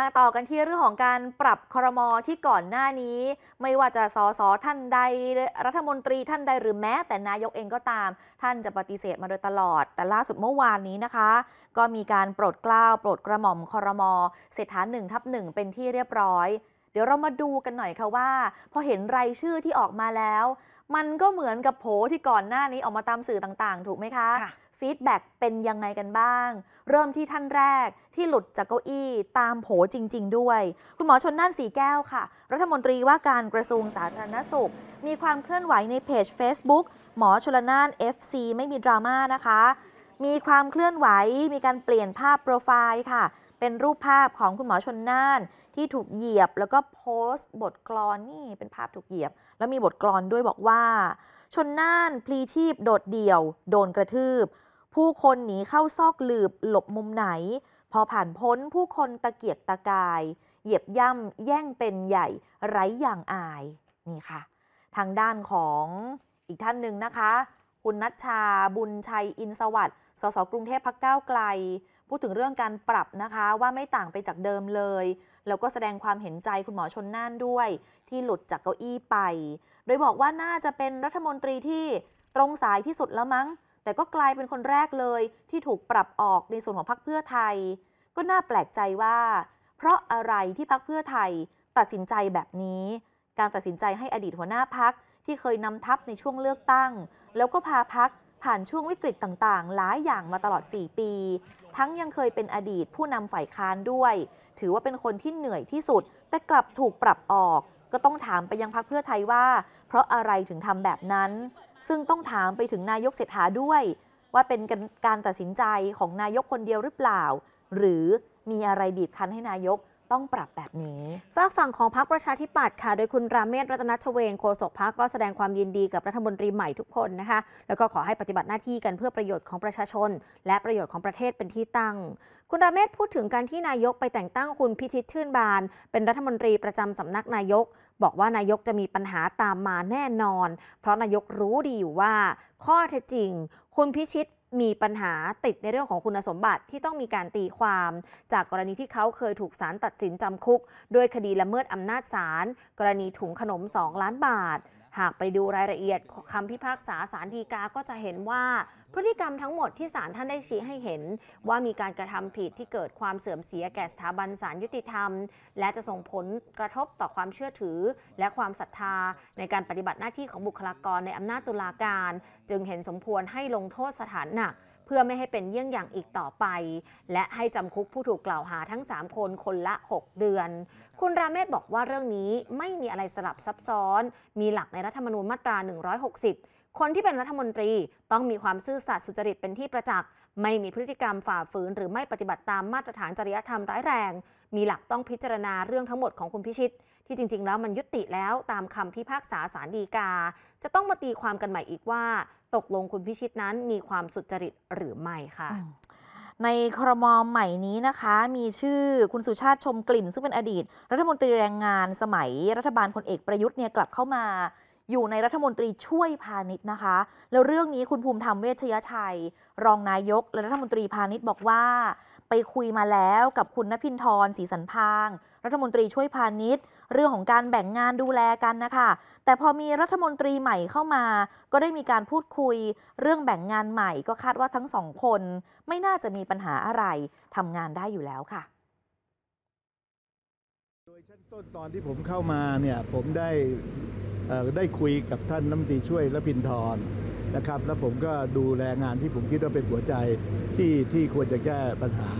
าต่อกันที่เรื่องของการปรับครมอที่ก่อนหน้านี้ ไม่ว่าจะสสท่านใด รัฐมนตรีท่านใดหรือแม้แต่นายกเองก็ตาม ท่านจะปฏิเสธมาโดยตลอด แต่ล่าสุดเมื่อวานนี้นะคะ ก็มีการปลดกล้าวปลดกระหม่อมครมอเศรษฐาหนึ่งทับหนึ่งเป็นที่เรียบร้อย เดี๋ยวเรามาดูกันหน่อยค่ะว่า พอเห็นรายชื่อที่ออกมาแล้ว มันก็เหมือนกับโผที่ก่อนหน้านี้ออกมาตามสื่อต่างๆ ถูกไหมคะคะฟีดแบ็กเป็นยังไงกันบ้าง เริ่มที่ท่านแรกที่หลุดจากเก้าอี้ ตามโผจริง ๆ ด้วย คุณหมอชนน่านสีแก้วค่ะ รัฐมนตรีว่าการกระทรวงสาธารณสุข มีความเคลื่อนไหวในเพจ Facebook หมอชลน่าน FC ไม่มีดราม่านะคะ มีความเคลื่อนไหว มีการเปลี่ยนภาพโปรไฟล์ค่ะ เป็นรูปภาพของคุณหมอชนน่าน ที่ถูกเหยียบแล้วก็โพสต์ บทกลอนนี่เป็นภาพถูกเหยียบ แล้วมีบทกลอนด้วยบอกว่าชนน่านพลีชีพโดดเดี่ยว โดนกระทืบผู้คนหนีเข้าซอกหลืบหลบมุมไหน พอผ่านพ้นผู้คนตะเกียกตะกายเหยียบย่ำแย่งเป็นใหญ่ไร้อย่างอาย นี่ค่ะ ทางด้านของอีกท่านหนึ่งนะคะ คุณนัชชาบุญชัยอินสวัสด์สสกรุงเทพพักก้าวไกล พูดถึงเรื่องการปรับนะคะว่าไม่ต่างไปจากเดิมเลย แล้วก็แสดงความเห็นใจคุณหมอชนน่านด้วย ที่หลุดจากเก้าอี้ไป โดยบอกว่าน่าจะเป็นรัฐมนตรีที่ตรงสายที่สุดแล้วมั้งแต่ก็กลายเป็นคนแรกเลยที่ถูกปรับออกในส่วนของพรรคเพื่อไทยก็น่าแปลกใจว่าเพราะอะไรที่พรรคเพื่อไทย ตัดสินใจแบบนี้ การตัดสินใจให้อดีตหัวหน้าพักที่เคยนำทัพในช่วงเลือกตั้ง แล้วก็พาพักผ่านช่วงวิกฤตต่างๆ หลายอย่างมาตลอด 4 ปี ทั้งยังเคยเป็นอดีตผู้นำฝ่ายค้านด้วย ถือว่าเป็นคนที่เหนื่อยที่สุดแต่กลับถูกปรับออกก็ต้องถามไปยังพรรคเพื่อไทยว่า เพราะอะไรถึงทำแบบนั้น ซึ่งต้องถามไปถึงนายกเศรษฐาด้วย ว่าเป็นการตัดสินใจของนายกคนเดียวหรือเปล่า หรือมีอะไรบีบคั้นให้นายกต้องปรับแบบนี้ ฝากฝั่งของพรรคประชาธิปัตย์ค่ะ โดยคุณราเมศรัตนชเวงโฆษกพรรคก็แสดงความยินดีกับรัฐมนตรีใหม่ทุกคนนะคะ แล้วก็ขอให้ปฏิบัติหน้าที่กันเพื่อประโยชน์ของประชาชน และประโยชน์ของประเทศเป็นที่ตั้ง คุณราเมศพูดถึงการที่นายกไปแต่งตั้งคุณพิชิตชื่นบาน เป็นรัฐมนตรีประจำสำนักนายก บอกว่านายกจะมีปัญหาตามมาแน่นอน เพราะนายกรู้ดีอยู่ว่า ข้อเท็จจริง คุณพิชิตมีปัญหาติดในเรื่องของคุณสมบัติที่ต้องมีการตีความจากกรณีที่เขาเคยถูกศาลตัดสินจำคุกด้วยคดีละเมิดอำนาจศาลกรณีถุงขนม 2 ล้านบาทหากไปดูรายละเอียดคำพิพากษาสารดีกา ก็จะเห็นว่า พฤติกรรมทั้งหมดที่ศาลท่านได้ชี้ให้เห็น ว่ามีการกระทำผิดที่เกิดความเสื่อมเสียแก่สถาบันศาลยุติธรรม และจะส่งผลกระทบต่อความเชื่อถือ และความศรัทธาในการปฏิบัติหน้าที่ของบุคลากรในอำนาจตุลาการ จึงเห็นสมควรให้ลงโทษสถานหนักเพื่อไม่ให้เป็นเยี่ยงอย่างอีกต่อไป และให้จำคุกผู้ถูกกล่าวหาทั้ง 3 คนคนละ 6 เดือน คุณราเมศบอกว่าเรื่องนี้ไม่มีอะไรสลับซับซ้อน มีหลักในรัฐธรรมนูญมาตรา 160 คนที่เป็นรัฐมนตรี ต้องมีความซื่อสัตย์สุจริตเป็นที่ประจักษ์ไม่มีพฤติกรรมฝ่าฝืน หรือไม่ปฏิบัติตามมาตรฐานจริยธรรมร้ายแรง มีหลักต้องพิจารณาเรื่องทั้งหมดของคุณพิชิต ที่จริงๆแล้วมันยุติแล้วตามคำพิพากษาสารดีกา จะต้องมาตีความกันใหม่อีกว่าตกลงคุณพิชิตนั้นมีความสุจริตหรือไม่ค่ะ ในครมใหม่นี้นะคะ มีชื่อคุณสุชาติชมกลิ่น ซึ่งเป็นอดีต รัฐมนตรีแรงงานสมัย รัฐบาลพลเอกประยุทธ์เนี่ยกลับเข้ามา อยู่ในรัฐมนตรีช่วยพาณิชย์นะคะ แล้วเรื่องนี้คุณภูมิธรรมเวชยชัย รองนายกและรัฐมนตรีพาณิชย์บอกว่าไปคุยมาแล้วกับคุณนพินทรศรีสันพางรัฐมนตรีช่วยพาณิชย์เรื่องของการแบ่งงานดูแลกันนะคะ แต่พอมีรัฐมนตรีใหม่เข้ามา ก็ได้มีการพูดคุยเรื่องแบ่งงานใหม่ก็คาดว่าทั้งสองคน ไม่น่าจะมีปัญหาอะไรทำงานได้อยู่แล้วค่ะ โดยชั้นต้นตอนที่ผมเข้ามาเนี่ยผมได้ได้คุยกับท่านน้ำตีช่วยและพินทรนะครับแล้วผมก็ดูแลงานที่ผมคิดว่าเป็นหัวใจที่ที่ควรจะแก้ปัญหา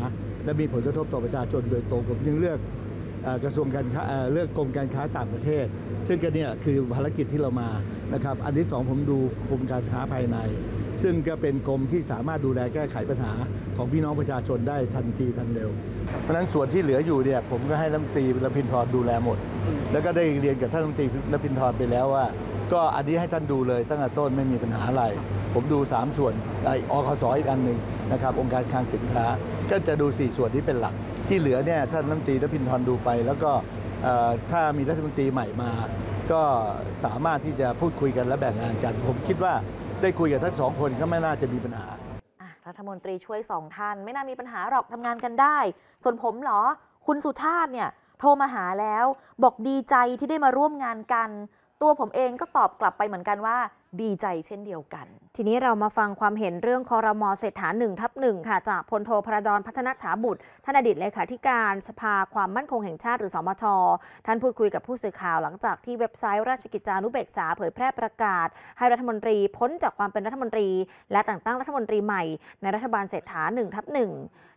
และมีผลกระทบต่อประชาชนโดยตรงผมยังเลือกกระทรวงการค้าเรื่องกรมการค้าต่างประเทศ ซึ่งก็นี่คือภารกิจที่เรามานะครับ อันที่2ผมดูกรมการค้าภายใน ซึ่งก็เป็นกรมที่สามารถดูแลแก้ไขปัญหาของพี่น้องประชาชนได้ทันทีทันเร็วเพราะฉะนั้นส่วนที่เหลืออยู่เนี่ยผมก็ให้รัฐมนตรีรพินทรดูแลหมด แล้วก็ได้เรียนกับท่านรัฐมนตรีรพินทรไปแล้วว่า ก็อันนี้ให้ท่านดูเลยตั้งแต่ต้นไม่มีปัญหาอะไรผมดู 3 ส่วนไออคสออีกอันหนึ่งนะครับ องค์การคลังสินค้าก็จะดู 4 ส่วนที่เป็นหลักที่เหลือเนี่ยท่านรัฐมนตรีทพินทรดูไปแล้วก็ถ้ามีรัฐมนตรีใหม่มา ก็สามารถที่จะพูดคุยกันและแบ่งงานกันผมคิดว่าได้คุยกับทั้งสองคนก็ไม่น่าจะมีปัญหารัฐมนตรีช่วยสองท่านไม่น่ามีปัญหาหรอกทำงานกันได้ ส่วนผมเหรอคุณสุชาติเนี่ยโทรมาหาแล้วบอกดีใจที่ได้มาร่วมงานกัน ตัวผมเองก็ตอบกลับไปเหมือนกันว่าดีใจเช่นเดียวกัน ทีนี้เรามาฟังความเห็นเรื่องคอรมอเศรษฐาหนึ่งทับหนึ่งค่ะ จากพลโทพระดอนพัฒนถาบุตรท่านอดีตเลขาธิการสภาความมั่นคงแห่งชาติหรือสมชท่านพูดคุยกับผู้สื่อข่าว หลังจากที่เว็บไซต์ราชกิจจานุเบกษาเผยแพร่ประกาศ ให้รัฐมนตรีพ้นจากความเป็นรัฐมนตรี และแต่งตั้งรัฐมนตรีใหม่ในรัฐบาลเศรษฐาหนึ่งทับหนึ่ง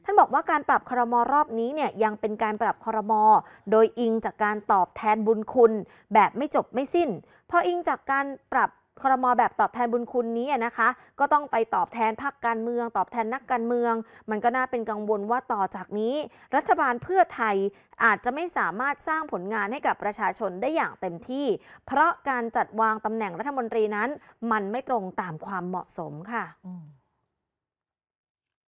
ท่านบอกว่าการปรับคอรมอรอบนี้เนี่ยยังเป็นการปรับคอรมอโดยอิงจากการตอบแทนบุญคุณแบบไม่จบไม่สิ้นพออิงจากการปรับครมอแบบตอบแทนบุญคุณนี้นะคะ ก็ต้องไปตอบแทนพรรคการเมือง ตอบแทนนักการเมือง มันก็น่าเป็นกังวลว่าต่อจากนี้ รัฐบาลเพื่อไทยอาจจะไม่สามารถสร้างผลงานให้กับประชาชนได้อย่างเต็มที่ เพราะการจัดวางตำแหน่งรัฐมนตรีนั้นมันไม่ตรงตามความเหมาะสมค่ะ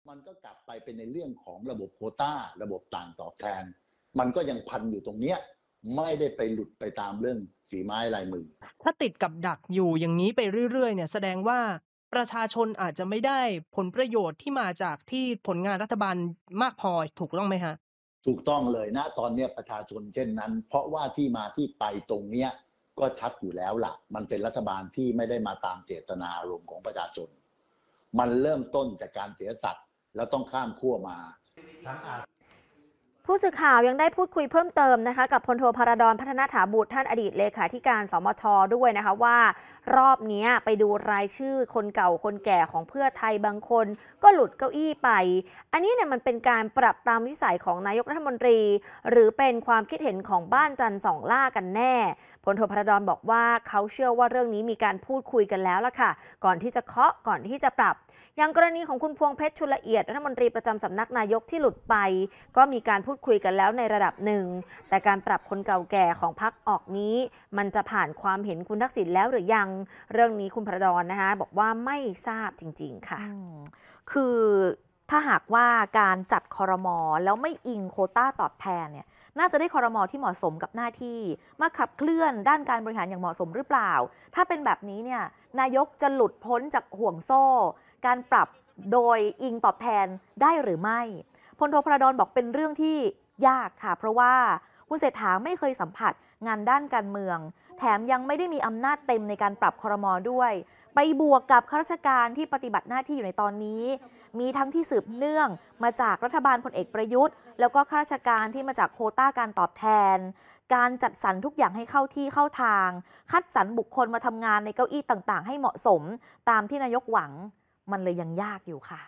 มันก็กลับไปเป็นในเรื่องของระบบโคตา้า ระบบต่างตอบแทน มันก็ยังพันอยู่ตรงเนี้ยไม่ได้ไปหลุดไปตามเรื่องฝีไม้ลายมือถ้าติดกับดักอยู่อย่างนี้ไปเรื่อยๆ เนี่ยแสดงว่าประชาชนอาจจะไม่ได้ผลประโยชน์ที่มาจากที่ผลงานรัฐบาลมากพอถูกต้องไหมฮะ ถูกต้องเลยนะตอนนี้ประชาชนเช่นนั้น เพราะว่าที่มาที่ไปตรงเนี้ยก็ชัดอยู่แล้วละ่ะมันเป็นรัฐบาลที่ไม่ได้มาตามเจตนารมณ์ของประชาชน มันเริ่มต้นจากการเสียสัตว์ แล้วต้องข้ามขั้วมาทั้งอาผู้สื่อข่าวยังได้พูดคุยเพิ่มเติมนะคะกับพลโทพารดอนพัฒนาถาบุตรท่านอดีตเลขาธิการสมชด้วยนะคะว่า รอบนี้ไปดูรายชื่อคนเก่าคนแก่ของเพื่อไทยบางคน ก็หลุดเก้าอี้ไป อันนี้เนี่ยมันเป็นการปรับตามวิสัยของนายกรัฐมนตรี หรือเป็นความคิดเห็นของบ้านจันสองล่ากันแน่พลโทพารดอนบอกว่าเขาเชื่อว่าเรื่องนี้มีการพูดคุยกันแล้วล่ะค่ะ ก่อนที่จะเคาะก่อนที่จะปรับอย่างกรณีของคุณพวงเพชรชุละเอียดรัฐมนตรีประจำสำนักนายกที่หลุดไป ก็มีการพูดคุยกันแล้วในระดับหนึ่ง แต่การปรับคนเก่าแก่ของพักออกนี้ มันจะผ่านความเห็นคุณทักษิณแล้วหรือยังเรื่องนี้คุณพระดอนนะคะบอกว่าไม่ทราบจริงๆ ค่ะ คือถ้าหากว่าการจัดคอรมอแล้วไม่อิงโคต้าตอบแทนเนี่ยน่าจะได้คอรมอที่เหมาะสมกับหน้าที่ มาขับเคลื่อนด้านการบริหารอย่างเหมาะสมหรือเปล่า ถ้าเป็นแบบนี้เนี่ยนายกจะหลุดพ้นจากห่วงโซ่ การปรับโดยอิงตอบแทนได้หรือไม่พลโทพระดอนบอกเป็นเรื่องที่ยากค่ะเพราะว่าคุณเศรษฐาไม่เคยสัมผัสงานด้านการเมือง แถมยังไม่ได้มีอำนาจเต็มในการปรับคอรมอด้วย ไปบวกกับข้าราชการที่ปฏิบัติหน้าที่อยู่ในตอนนี้ มีทั้งที่สืบเนื่อง มาจากรัฐบาลพลเอกประยุทธ์ แล้วก็ข้าราชการที่มาจากโคต้าการตอบแทน การจัดสรรทุกอย่างให้เข้าที่เข้าทาง คัดสรรบุคคลมาทำงานในเก้าอี้ต่างๆ ให้เหมาะสมตามที่นายกหวังมันเลยยังยากอยู่ค่ะ